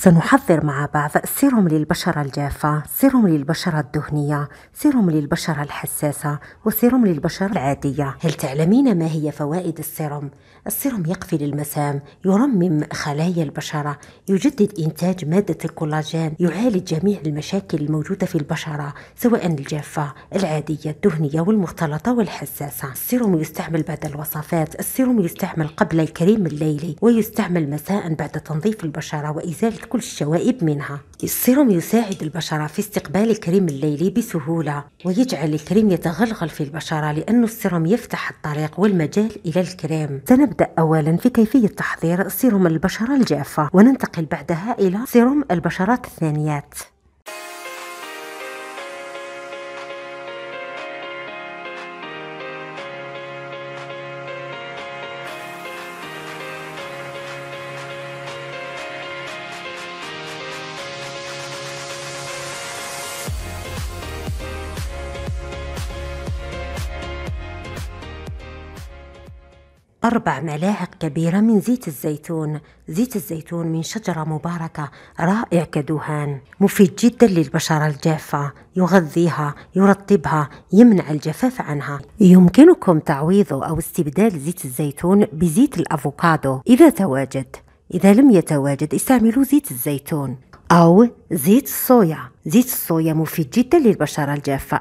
سنحضر مع بعض سيروم للبشرة الجافة سيروم للبشرة الدهنية سيروم للبشرة الحساسة وسيروم للبشرة العادية هل تعلمين ما هي فوائد السيروم؟ السيروم يقفل المسام يرمم خلايا البشرة يجدد إنتاج مادة الكولاجين يعالج جميع المشاكل الموجودة في البشرة سواء الجافة العادية الدهنية والمختلطة والحساسة السيروم يستعمل بعد الوصفات السيروم يستعمل قبل الكريم الليلي ويستعمل مساء بعد تنظيف البشرة وإزالة كل الشوائب منها السيروم يساعد البشرة في استقبال الكريم الليلي بسهولة ويجعل الكريم يتغلغل في البشرة لأن السيروم يفتح الطريق والمجال إلى الكريم سنبدأ أولا في كيفية تحضير سيروم البشرة الجافة وننتقل بعدها إلى سيروم البشرات الثانيات أربع ملاعق كبيرة من زيت الزيتون زيت الزيتون من شجرة مباركة رائع كدهان مفيد جدا للبشرة الجافة يغذيها يرطبها يمنع الجفاف عنها يمكنكم تعويضه أو استبدال زيت الزيتون بزيت الأفوكادو إذا تواجد إذا لم يتواجد استعملوا زيت الزيتون أو زيت الصويا زيت الصويا مفيد جدا للبشرة الجافة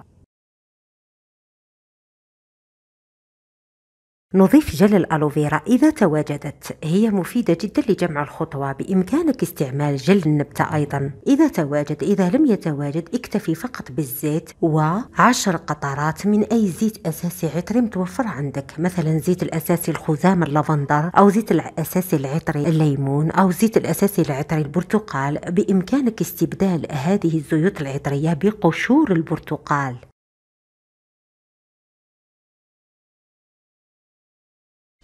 نضيف جل الألوفيرا إذا تواجدت هي مفيدة جدا لجمع الخطوة بإمكانك استعمال جل النبتة أيضا إذا تواجد إذا لم يتواجد اكتفي فقط بالزيت وعشر قطرات من أي زيت أساسي عطري متوفر عندك مثلا زيت الأساسي الخزام اللافندر أو زيت الأساسي العطري الليمون أو زيت الأساسي العطري البرتقال بإمكانك استبدال هذه الزيوت العطرية بقشور البرتقال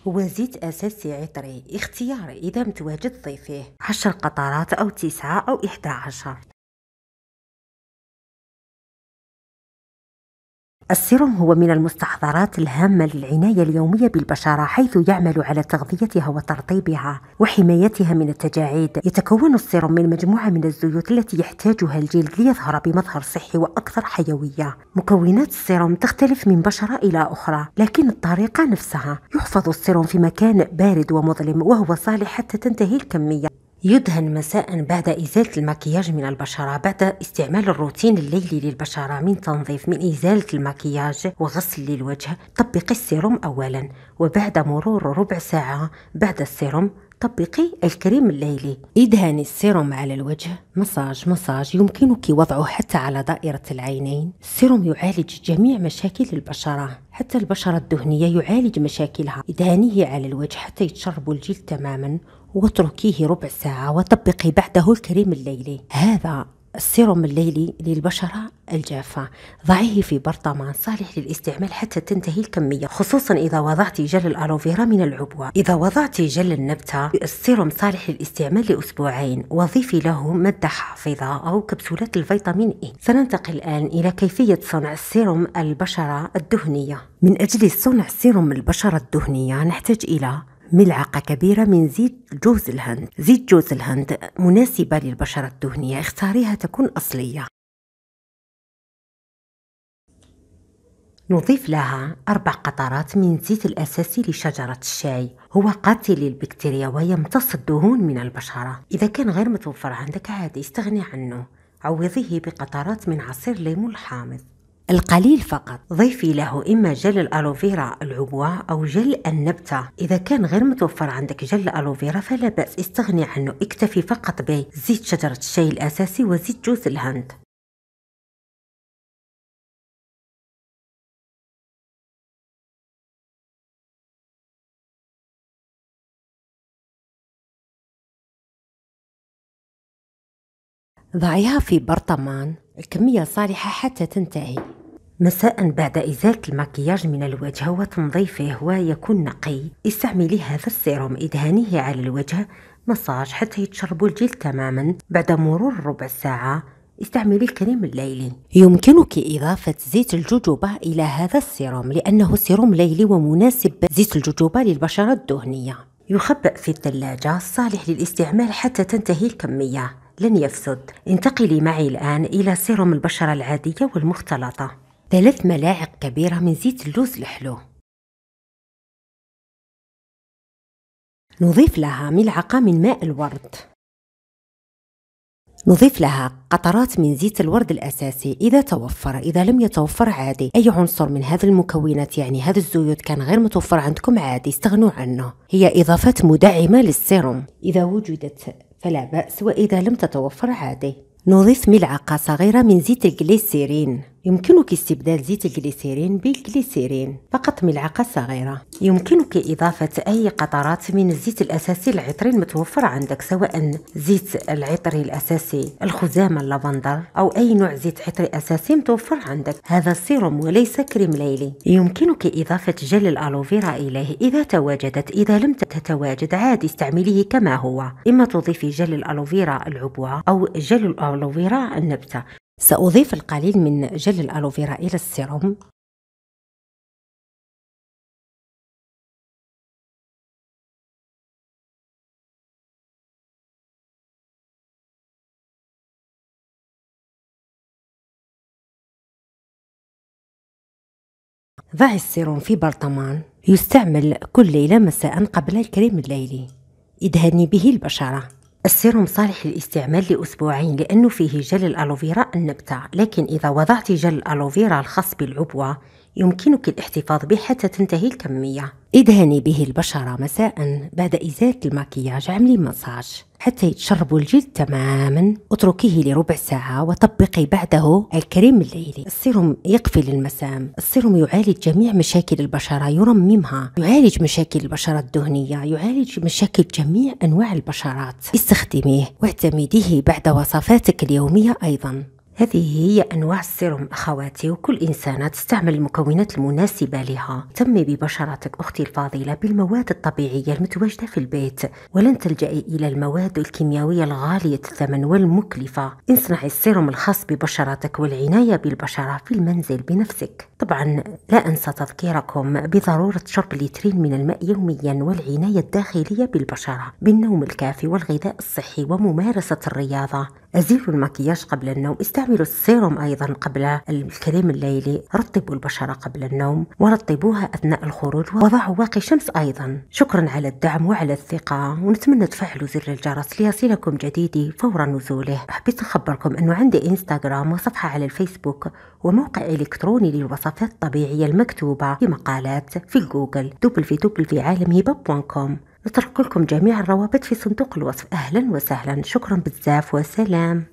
هو زيت أساسي عطري اختياري إذا متواجد ضيفه عشر قطرات أو تسعة أو إحدى عشر السيروم هو من المستحضرات الهامة للعناية اليومية بالبشرة حيث يعمل على تغذيتها وترطيبها وحمايتها من التجاعيد يتكون السيروم من مجموعة من الزيوت التي يحتاجها الجلد ليظهر بمظهر صحي وأكثر حيوية مكونات السيروم تختلف من بشرة إلى أخرى لكن الطريقة نفسها يحفظ السيروم في مكان بارد ومظلم وهو صالح حتى تنتهي الكمية يدهن مساء بعد إزالة المكياج من البشرة بعد استعمال الروتين الليلي للبشرة من تنظيف من إزالة المكياج وغسل للوجه طبقي السيروم أولا وبعد مرور ربع ساعة بعد السيروم طبقي الكريم الليلي إدهان السيروم على الوجه مساج مساج يمكنك وضعه حتى على دائرة العينين السيروم يعالج جميع مشاكل البشرة حتى البشرة الدهنية يعالج مشاكلها ادهنيه على الوجه حتى يتشرب الجلد تماما واتركيه ربع ساعة وطبقي بعده الكريم الليلي هذا السيروم الليلي للبشرة الجافة ضعيه في برطمان صالح للاستعمال حتى تنتهي الكمية خصوصا إذا وضعت جل الألوفيرا من العبوة إذا وضعت جل النبتة السيروم صالح للاستعمال لأسبوعين وضيفي له مادة حافظة أو كبسولات الفيتامين إي سننتقل الآن إلى كيفية صنع السيروم البشرة الدهنية من أجل صنع سيروم البشرة الدهنية نحتاج إلى ملعقة كبيرة من زيت جوز الهند زيت جوز الهند مناسبة للبشرة الدهنية اختاريها تكون أصلية نضيف لها أربع قطرات من الزيت الأساسي لشجرة الشاي هو قاتل للبكتيريا ويمتص الدهون من البشرة إذا كان غير متوفر عندك عادي استغني عنه عوضيه بقطرات من عصير ليمون الحامض القليل فقط ضيفي له إما جل الألوفيرا العبوة أو جل النبتة إذا كان غير متوفر عندك جل الألوفيرا فلا بأس استغني عنه اكتفي فقط بزيت شجرة الشاي الأساسي وزيت جوز الهند ضعيها في برطمان الكمية صالحة حتى تنتهي مساء بعد إزالة المكياج من الوجه وتنظيفه ويكون نقي استعملي هذا السيروم إدهانيه على الوجه مساج حتى يتشرب الجلد تماما بعد مرور ربع ساعة استعملي الكريم الليلي يمكنك إضافة زيت الجوجوبا إلى هذا السيروم لأنه سيروم ليلي ومناسب زيت الجوجوبا للبشرة الدهنية يخبأ في الثلاجة صالح للاستعمال حتى تنتهي الكمية لن يفسد انتقلي معي الآن إلى سيروم البشرة العادية والمختلطة ثلاث ملاعق كبيرة من زيت اللوز الحلو نضيف لها ملعقة من ماء الورد نضيف لها قطرات من زيت الورد الأساسي إذا توفر إذا لم يتوفر عادي أي عنصر من هذه المكونات يعني هذا الزيوت كان غير متوفر عندكم عادي استغنوا عنه هي إضافات مدعمة للسيروم إذا وجدت فلا بأس وإذا لم تتوفر عادي نضيف ملعقة صغيرة من زيت الجليسيرين يمكنك استبدال زيت الجليسيرين بالجليسيرين فقط ملعقة صغيرة يمكنك إضافة أي قطرات من الزيت الأساسي العطري المتوفر عندك سواء زيت العطري الأساسي الخزامة اللافندر أو أي نوع زيت عطري أساسي متوفر عندك هذا السيروم وليس كريم ليلي يمكنك إضافة جل الألوفيرا إليه إذا تواجدت إذا لم تتواجد عادي استعمليه كما هو إما تضيفي جل الألوفيرا العبوة أو جل الألوفيرا النبتة سأضيف القليل من جل الألوفيرا إلى السيروم ضع السيروم في برطمان يستعمل كل ليلة مساء قبل الكريم الليلي ادهني به البشرة السيروم صالح للاستعمال لأسبوعين لأنه فيه جل الألوفيرا النبتة لكن إذا وضعت جل الألوفيرا الخاص بالعبوة يمكنك الاحتفاظ به حتى تنتهي الكمية ادهني به البشرة مساء بعد إزالة المكياج عملي مساج حتى يتشرب الجلد تماما اتركيه لربع ساعة وطبقي بعده الكريم الليلي السيروم يقفل المسام السيروم يعالج جميع مشاكل البشرة يرممها يعالج مشاكل البشرة الدهنية يعالج مشاكل جميع أنواع البشرات استخدميه واعتمديه بعد وصفاتك اليومية أيضا هذه هي أنواع السيروم أخواتي وكل إنسانة تستعمل المكونات المناسبة لها تمي ببشرتك أختي الفاضلة بالمواد الطبيعية المتواجدة في البيت ولن تلجأي إلى المواد الكيميائية الغالية الثمن والمكلفة اصنعي السيروم الخاص ببشرتك والعناية بالبشرة في المنزل بنفسك طبعا لا أنسى تذكيركم بضرورة شرب لترين من الماء يوميا والعناية الداخلية بالبشرة بالنوم الكافي والغذاء الصحي وممارسة الرياضة ازيلوا المكياج قبل النوم استعملوا السيروم أيضا قبل الكريم الليلي رطبوا البشرة قبل النوم ورطبوها أثناء الخروج وضعوا واقي شمس أيضا شكرا على الدعم وعلى الثقة ونتمنى تفعلوا زر الجرس ليصلكم جديدي فور نزوله حبيت نخبركم أنه عندي إنستغرام وصفحة على الفيسبوك وموقع إلكتروني للوصفات الطبيعية المكتوبة في مقالات في جوجل www.alamhiba.com نترك لكم جميع الروابط في صندوق الوصف أهلا وسهلا شكرا بزاف وسلام